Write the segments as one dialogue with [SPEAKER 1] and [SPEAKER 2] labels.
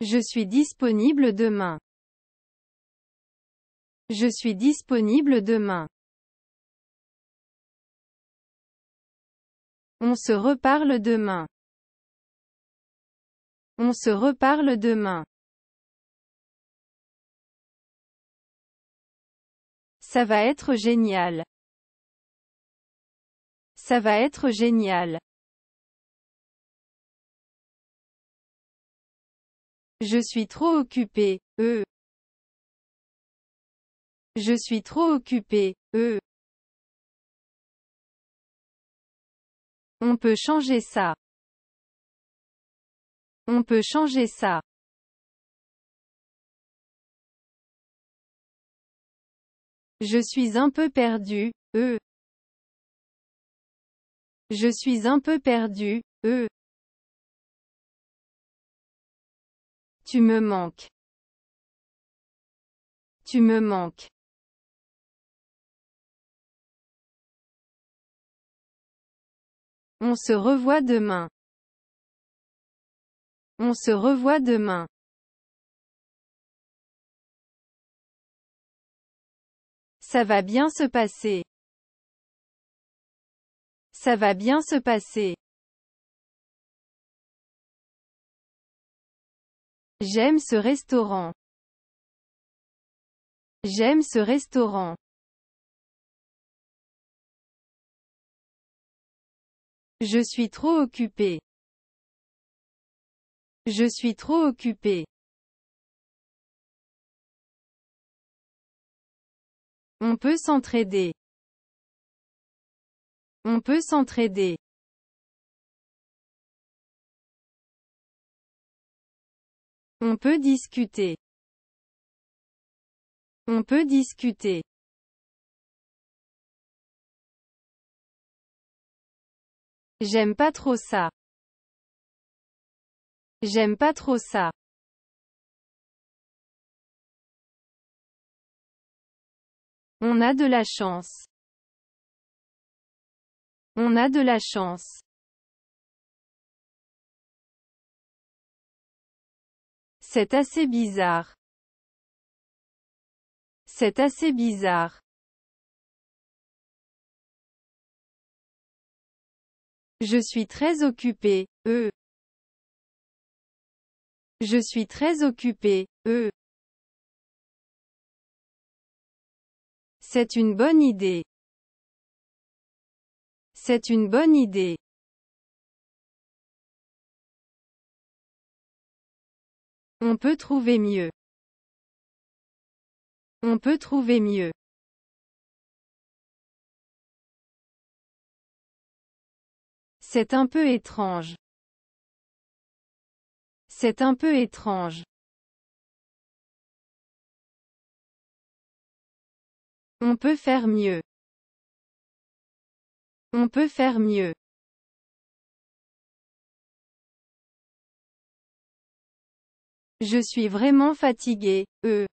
[SPEAKER 1] Je suis disponible demain. Je suis disponible demain. On se reparle demain. On se reparle demain. Ça va être génial. Ça va être génial. Je suis trop occupé, eux Je suis trop occupé, eux On peut changer ça. On peut changer ça. Je suis un peu perdu, eux Je suis un peu perdu, eux. Tu me manques. Tu me manques. On se revoit demain. On se revoit demain. Ça va bien se passer. Ça va bien se passer. J'aime ce restaurant. J'aime ce restaurant. Je suis trop occupé. Je suis trop occupé. On peut s'entraider. On peut s'entraider. On peut discuter. On peut discuter. J'aime pas trop ça. J'aime pas trop ça. On a de la chance. On a de la chance. C'est assez bizarre. C'est assez bizarre. Je suis très occupé, eux. Je suis très occupé, eux. C'est une bonne idée. C'est une bonne idée. On peut trouver mieux. On peut trouver mieux. C'est un peu étrange. C'est un peu étrange. On peut faire mieux. On peut faire mieux. Je suis vraiment fatigué, eux.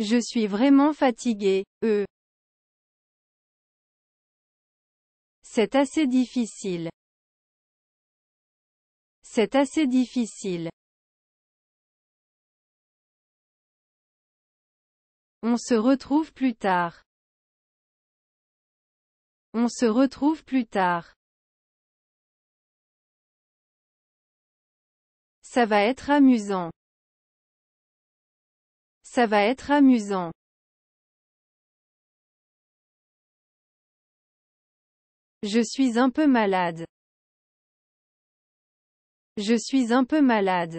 [SPEAKER 1] Je suis vraiment fatigué, eux. C'est assez difficile. C'est assez difficile. On se retrouve plus tard. On se retrouve plus tard. Ça va être amusant. Ça va être amusant. Je suis un peu malade. Je suis un peu malade.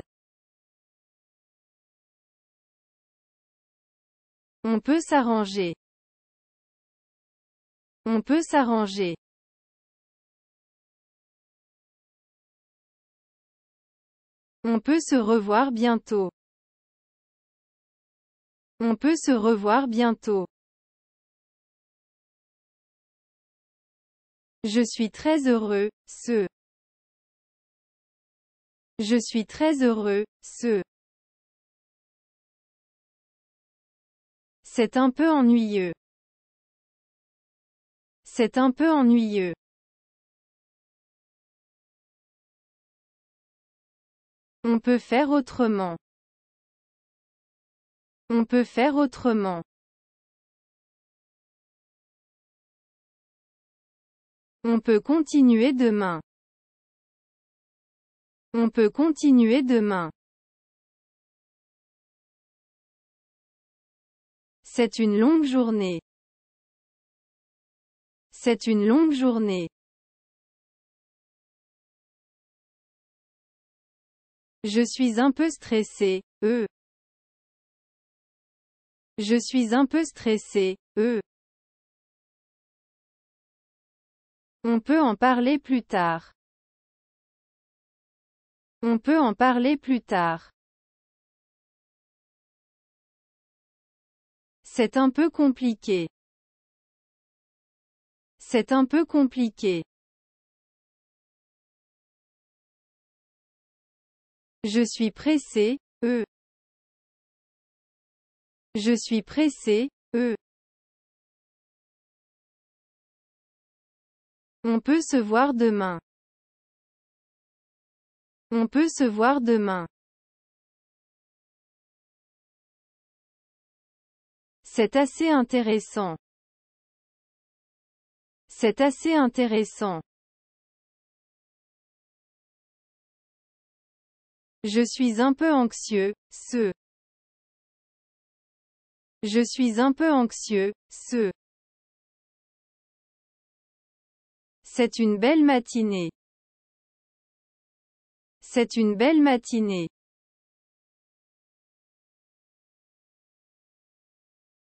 [SPEAKER 1] On peut s'arranger. On peut s'arranger. On peut se revoir bientôt. On peut se revoir bientôt. Je suis très heureux, ce. Je suis très heureux, ce. C'est un peu ennuyeux. C'est un peu ennuyeux. On peut faire autrement. On peut faire autrement. On peut continuer demain. On peut continuer demain. C'est une longue journée. C'est une longue journée. Je suis un peu stressé, eux. Je suis un peu stressé, eux. On peut en parler plus tard. On peut en parler plus tard. C'est un peu compliqué. C'est un peu compliqué. Je suis pressé, E. Je suis pressé, E. On peut se voir demain. On peut se voir demain. C'est assez intéressant. C'est assez intéressant. Je suis un peu anxieux, ce. Je suis un peu anxieux, ce. C'est une belle matinée. C'est une belle matinée.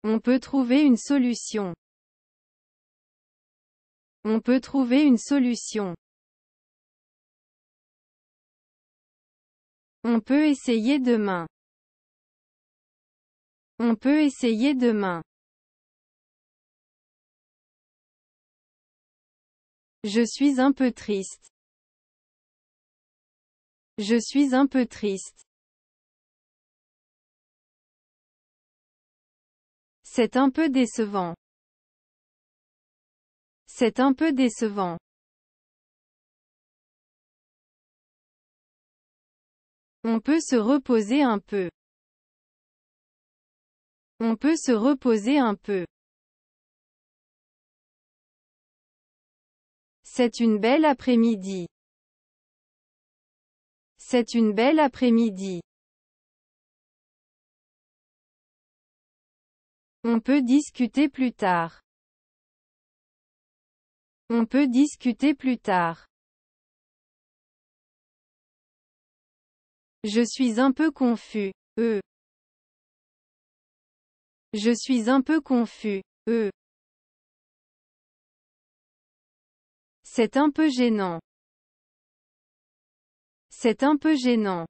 [SPEAKER 1] On peut trouver une solution. On peut trouver une solution. On peut essayer demain. On peut essayer demain. Je suis un peu triste. Je suis un peu triste. C'est un peu décevant. C'est un peu décevant. On peut se reposer un peu. On peut se reposer un peu. C'est une belle après-midi. C'est une belle après-midi. On peut discuter plus tard. On peut discuter plus tard. Je suis un peu confus. eux. Je suis un peu confus. eux. C'est un peu gênant. C'est un peu gênant.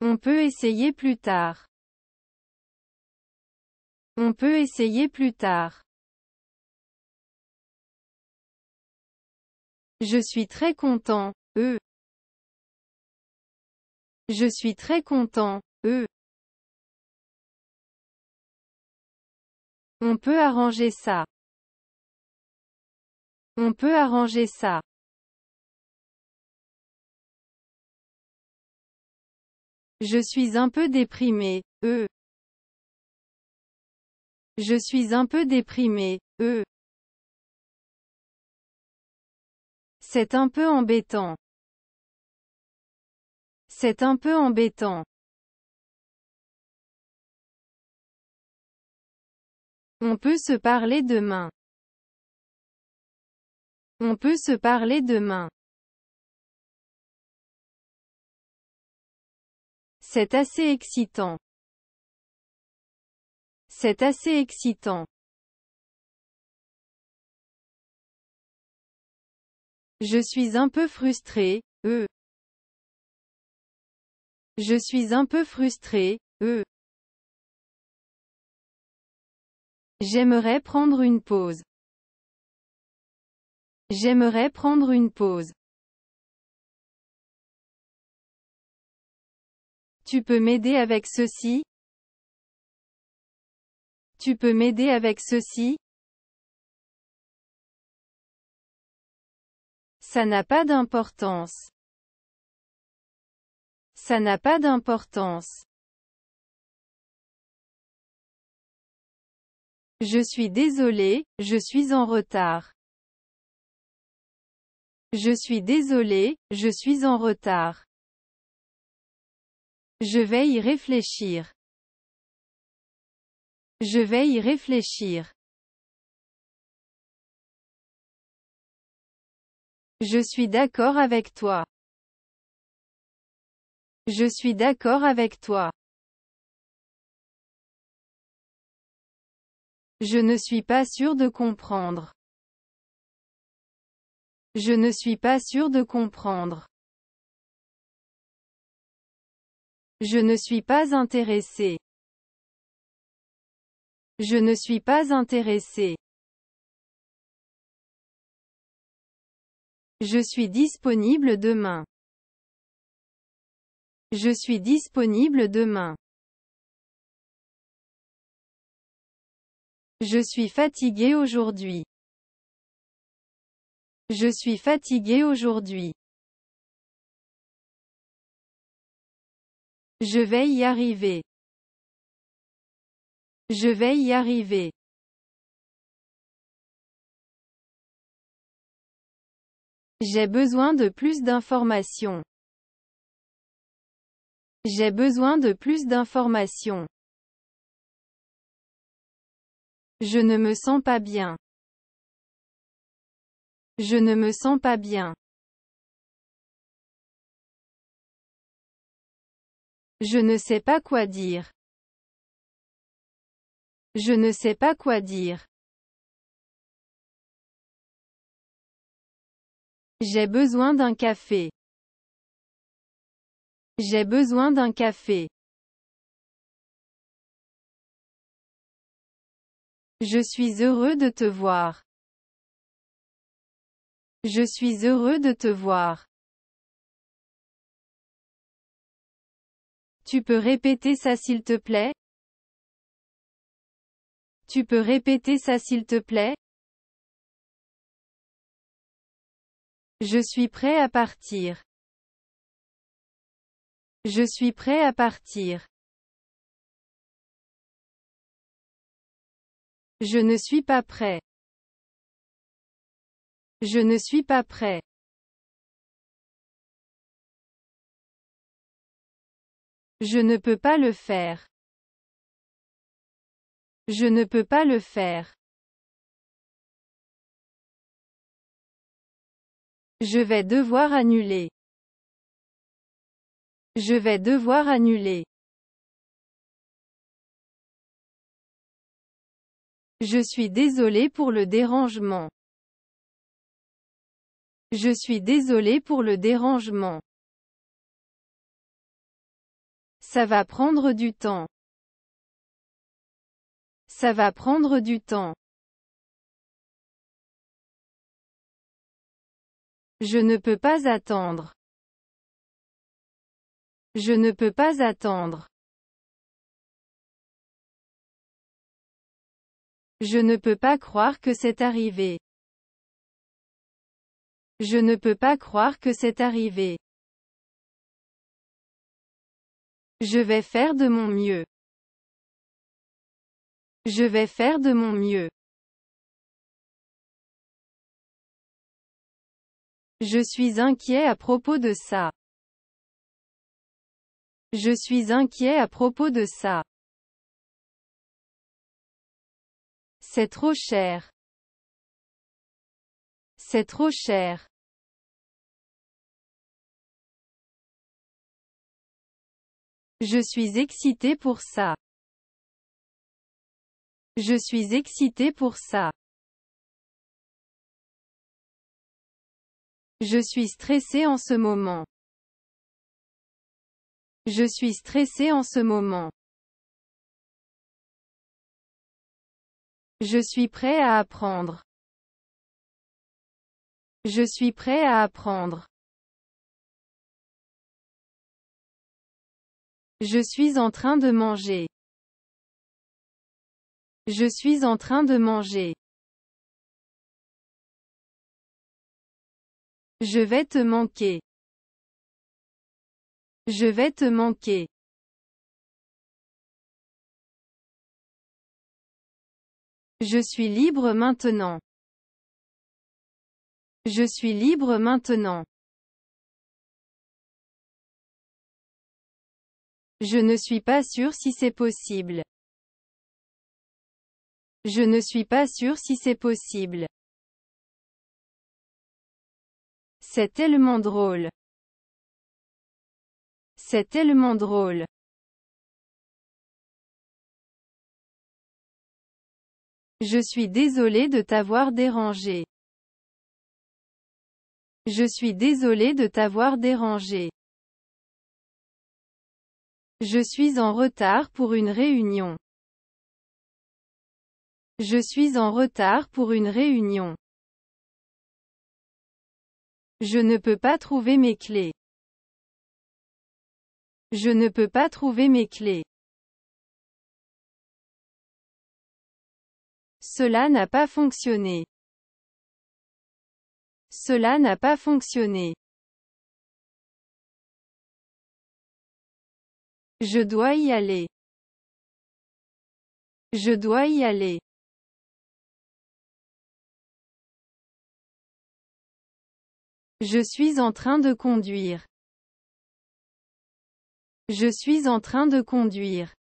[SPEAKER 1] On peut essayer plus tard. On peut essayer plus tard. Je suis très content, eux. Je suis très content, eux. On peut arranger ça. On peut arranger ça. Je suis un peu déprimé, eux. Je suis un peu déprimé, eux. C'est un peu embêtant. C'est un peu embêtant. On peut se parler demain. On peut se parler demain. C'est assez excitant. C'est assez excitant. Je suis un peu frustré, eux. Je suis un peu frustré, eux. J'aimerais prendre une pause. J'aimerais prendre une pause. Tu peux m'aider avec ceci Tu peux m'aider avec ceci Ça n'a pas d'importance. Ça n'a pas d'importance. Je suis désolé, je suis en retard. Je suis désolé, je suis en retard. Je vais y réfléchir. Je vais y réfléchir. Je suis d'accord avec toi. Je suis d'accord avec toi. Je ne suis pas sûr de comprendre. Je ne suis pas sûr de comprendre. Je ne suis pas intéressé. Je ne suis pas intéressé. Je suis disponible demain. Je suis disponible demain. Je suis fatigué aujourd'hui. Je suis fatigué aujourd'hui. Je vais y arriver. Je vais y arriver. J'ai besoin de plus d'informations. J'ai besoin de plus d'informations. Je ne me sens pas bien. Je ne me sens pas bien. Je ne sais pas quoi dire. Je ne sais pas quoi dire. J'ai besoin d'un café. J'ai besoin d'un café. Je suis heureux de te voir. Je suis heureux de te voir. Tu peux répéter ça s'il te plaît Tu peux répéter ça s'il te plaît Je suis prêt à partir. Je suis prêt à partir. Je ne suis pas prêt. Je ne suis pas prêt. Je ne peux pas le faire. Je ne peux pas le faire. Je vais devoir annuler. Je vais devoir annuler. Je suis désolé pour le dérangement. Je suis désolé pour le dérangement. Ça va prendre du temps. Ça va prendre du temps. Je ne peux pas attendre. Je ne peux pas attendre. Je ne peux pas croire que c'est arrivé. Je ne peux pas croire que c'est arrivé. Je vais faire de mon mieux. Je vais faire de mon mieux. Je suis inquiet à propos de ça. Je suis inquiet à propos de ça. C'est trop cher. C'est trop cher. Je suis excité pour ça. Je suis excité pour ça. Je suis stressé en ce moment. Je suis stressé en ce moment. Je suis prêt à apprendre. Je suis prêt à apprendre. Je suis en train de manger. Je suis en train de manger. Je vais te manquer. Je vais te manquer. Je suis libre maintenant. Je suis libre maintenant. Je ne suis pas sûr si c'est possible. Je ne suis pas sûr si c'est possible. C'est tellement drôle. C'est tellement drôle. Je suis désolé de t'avoir dérangé. Je suis désolé de t'avoir dérangé. Je suis en retard pour une réunion. Je suis en retard pour une réunion. Je ne peux pas trouver mes clés. Je ne peux pas trouver mes clés. Cela n'a pas fonctionné. Cela n'a pas fonctionné. Je dois y aller. Je dois y aller. Je suis en train de conduire. Je suis en train de conduire.